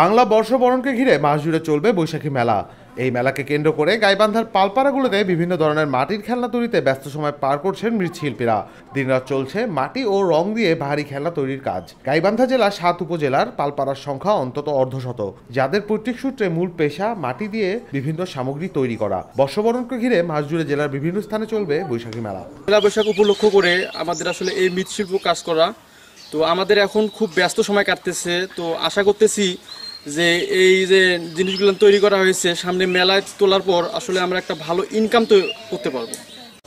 বাংলা বর্ষবরণকে ঘিরে মাস জুড়ে চলবে বৈশাখী মেলা এই মেলাকে কেন্দ্র করে গাইবান্ধার পালপাড়াগুলোতে বিভিন্ন ধরনের মাটির খেলনা তৈরিতে ব্যস্ত সময় পার করছেন মৃৎশিল্পীরা দিনরাত চলছে মাটি ও রং দিয়ে ভারী খেলনা তৈরির কাজ গাইবান্ধা জেলা সাত উপজেলার পালপাড়ার সংখ্যা অন্তত অর্ধশত যাদের পৈতৃক সূত্রে মূল পেশা মাটি দিয়ে বিভিন্ন সামগ্রী তৈরি করা বর্ষবরণকে ঘিরে মাস জুড়ে জেলার বিভিন্ন স্থানে চলবে বৈশাখী মেলা মেলা বৈশাখ উপলক্ষ করে আমাদের আসলে এই মৃৎশিল্প কাজ করা তো আমাদের এখন খুব ব্যস্ত সময় কাটতেছে তো আশা করতেছি যে এই যে জিনিসগুলো তৈরি করা হয়েছে সামনে মেলায় তোলার পর আসলে আমরা একটা ভালো ইনকাম তো করতে পারবো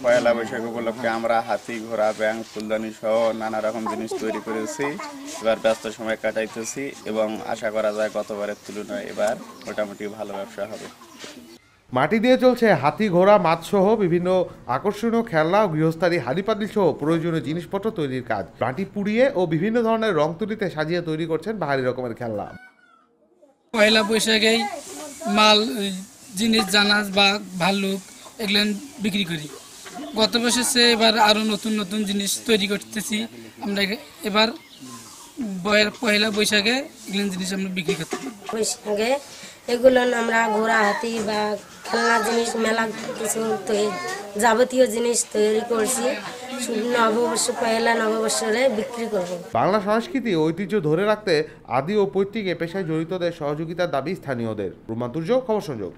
পয়লা বৈশাখ উপলক্ষে আমরা হাতি ঘোড়া ব্যাং ফুলদানি সহ নানা রকম জিনিস তৈরি করেছি এবার ব্যস্ত সময় কাটাইতেছি এবং আশা করা যায় গতবারের তুলনায় এবার মোটামুটি ভালো ব্যবসা হবে মাটি দিয়ে চলছে হাতি ঘোড়া মাছসহ বিভিন্ন আকর্ষণীয় খেলনা ও গৃহস্থালী হাড়িপাতিল সহ প্রয়োজনীয় জিনিসপত্র তৈরির কাজ মাটি পুড়িয়ে ও বিভিন্ন ধরনের রং তুলিতে সাজিয়ে তৈরি করছেন ভারী রকমের খেলনা পয়লা বৈশাখেই মাল জিনিস জানাজ বা ভাল্লুক এগুলো বিক্রি করি গত বছর এবার আরও নতুন নতুন জিনিস তৈরি করতেছি আমরা এবার পয়লা বৈশাখে এগুলো জিনিস আমরা বিক্রি করতে বৈশাখে এগুলো আমরা ঘোড়া হাতি বা খেলনা জিনিস মেলা কিছু যাবতীয় জিনিস তৈরি করছি নববর্ষ পয়লা নববর্ষে বিক্রি করব বাংলা সংস্কৃতি ঐতিহ্য ধরে রাখতে আদি ও পৈতৃক এ পেশায় জড়িতদের সহযোগিতার দাবি স্থানীয়দের রুমাতুর্য খবর সংযোগ